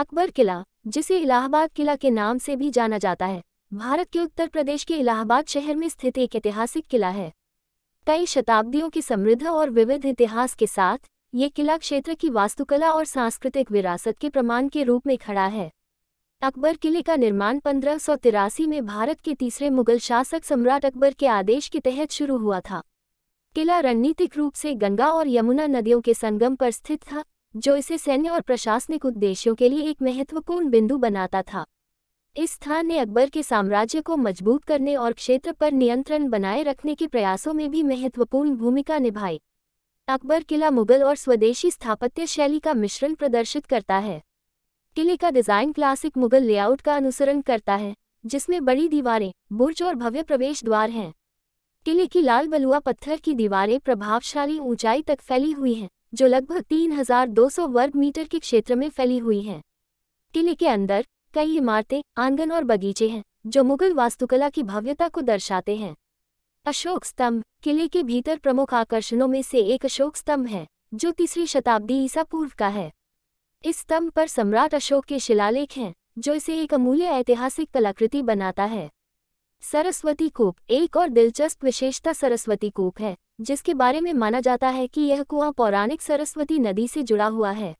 अकबर किला जिसे इलाहाबाद किला के नाम से भी जाना जाता है भारत के उत्तर प्रदेश के इलाहाबाद शहर में स्थित एक ऐतिहासिक किला है कई शताब्दियों की समृद्ध और विविध इतिहास के साथ ये किला क्षेत्र की वास्तुकला और सांस्कृतिक विरासत के प्रमाण के रूप में खड़ा है अकबर किले का निर्माण पंद्रह में भारत के तीसरे मुगल शासक सम्राट अकबर के आदेश के तहत शुरू हुआ था किला रणनीतिक रूप से गंगा और यमुना नदियों के संगम पर स्थित था जो इसे सैन्य और प्रशासनिक उद्देश्यों के लिए एक महत्वपूर्ण बिंदु बनाता था इस स्थान ने अकबर के साम्राज्य को मजबूत करने और क्षेत्र पर नियंत्रण बनाए रखने के प्रयासों में भी महत्वपूर्ण भूमिका निभाई अकबर किला मुगल और स्वदेशी स्थापत्य शैली का मिश्रण प्रदर्शित करता है किले का डिज़ाइन क्लासिक मुगल लेआउट का अनुसरण करता है जिसमें बड़ी दीवारें बुर्ज और भव्य प्रवेश द्वार हैं किले की लाल बलुआ पत्थर की दीवारें प्रभावशाली ऊंचाई तक फैली हुई हैं जो लगभग 3,200 वर्ग मीटर के क्षेत्र में फैली हुई हैं किले के अंदर कई इमारतें आंगन और बगीचे हैं जो मुगल वास्तुकला की भव्यता को दर्शाते हैं अशोक स्तंभ किले के भीतर प्रमुख आकर्षणों में से एक अशोक स्तंभ है जो तीसरी शताब्दी ईसा पूर्व का है इस स्तंभ पर सम्राट अशोक के शिलालेख हैं जो इसे एक अमूल्य ऐतिहासिक कलाकृति बनाता है सरस्वती कूप एक और दिलचस्प विशेषता सरस्वती कूप है जिसके बारे में माना जाता है कि यह कुआं पौराणिक सरस्वती नदी से जुड़ा हुआ है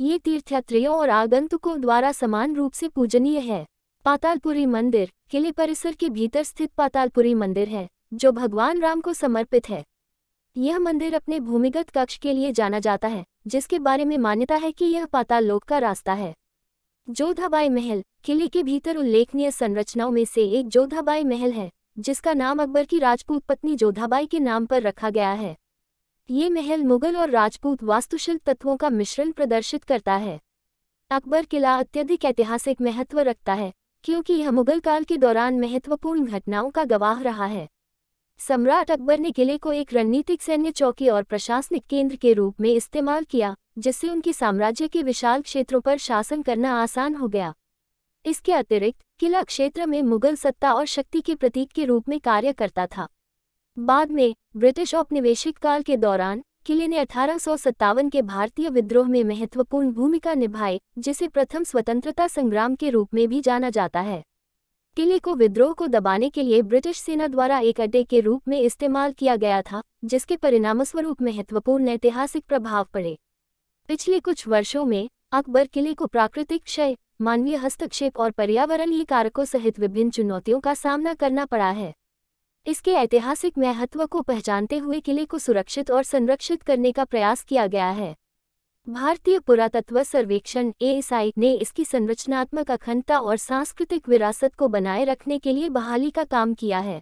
ये तीर्थयात्रियों और आगंतुकों द्वारा समान रूप से पूजनीय है पातालपुरी मंदिर किले परिसर के भीतर स्थित पातालपुरी मंदिर है जो भगवान राम को समर्पित है यह मंदिर अपने भूमिगत कक्ष के लिए जाना जाता है जिसके बारे में मान्यता है कि यह पाताल लोक का रास्ता है जोधाबाई महल किले के भीतर उल्लेखनीय संरचनाओं में से एक जोधाबाई महल है जिसका नाम अकबर की राजपूत पत्नी जोधाबाई के नाम पर रखा गया है ये महल मुगल और राजपूत वास्तुशिल्प तत्वों का मिश्रण प्रदर्शित करता है अकबर किला अत्यधिक ऐतिहासिक महत्व रखता है क्योंकि यह मुगल काल के दौरान महत्वपूर्ण घटनाओं का गवाह रहा है सम्राट अकबर ने किले को एक रणनीतिक सैन्य चौकी और प्रशासनिक केंद्र के रूप में इस्तेमाल किया जिससे उनके साम्राज्य के विशाल क्षेत्रों पर शासन करना आसान हो गया इसके अतिरिक्त किला क्षेत्र में मुगल सत्ता और शक्ति के प्रतीक के रूप में कार्य करता था बाद में ब्रिटिश औपनिवेशिक काल के दौरान किले ने अठारह के भारतीय विद्रोह में महत्वपूर्ण भूमिका निभाई जिसे प्रथम स्वतंत्रता संग्राम के रूप में भी जाना जाता है किले को विद्रोह को दबाने के लिए ब्रिटिश सेना द्वारा एक अड्डे के रूप में इस्तेमाल किया गया था जिसके परिणामस्वरूप महत्वपूर्ण ऐतिहासिक प्रभाव पड़े पिछले कुछ वर्षों में अकबर किले को प्राकृतिक क्षय मानवीय हस्तक्षेप और पर्यावरणीय कारकों सहित विभिन्न चुनौतियों का सामना करना पड़ा है इसके ऐतिहासिक महत्व को पहचानते हुए किले को सुरक्षित और संरक्षित करने का प्रयास किया गया है भारतीय पुरातत्व सर्वेक्षण ए ने इसकी संरचनात्मक अखंडता और सांस्कृतिक विरासत को बनाए रखने के लिए बहाली का काम किया है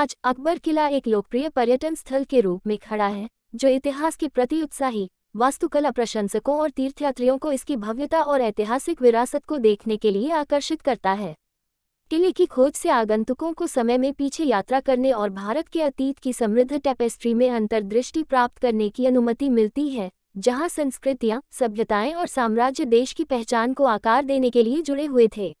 आज अकबर किला एक लोकप्रिय पर्यटन स्थल के रूप में खड़ा है जो इतिहास के प्रति उत्साही वास्तुकला प्रशंसकों और तीर्थयात्रियों को इसकी भव्यता और ऐतिहासिक विरासत को देखने के लिए आकर्षित करता है किले की खोज से आगंतुकों को समय में पीछे यात्रा करने और भारत के अतीत की समृद्ध टेपेस्ट्री में अंतर्दृष्टि प्राप्त करने की अनुमति मिलती है जहां संस्कृतियां सभ्यताएं और साम्राज्य देश की पहचान को आकार देने के लिए जुड़े हुए थे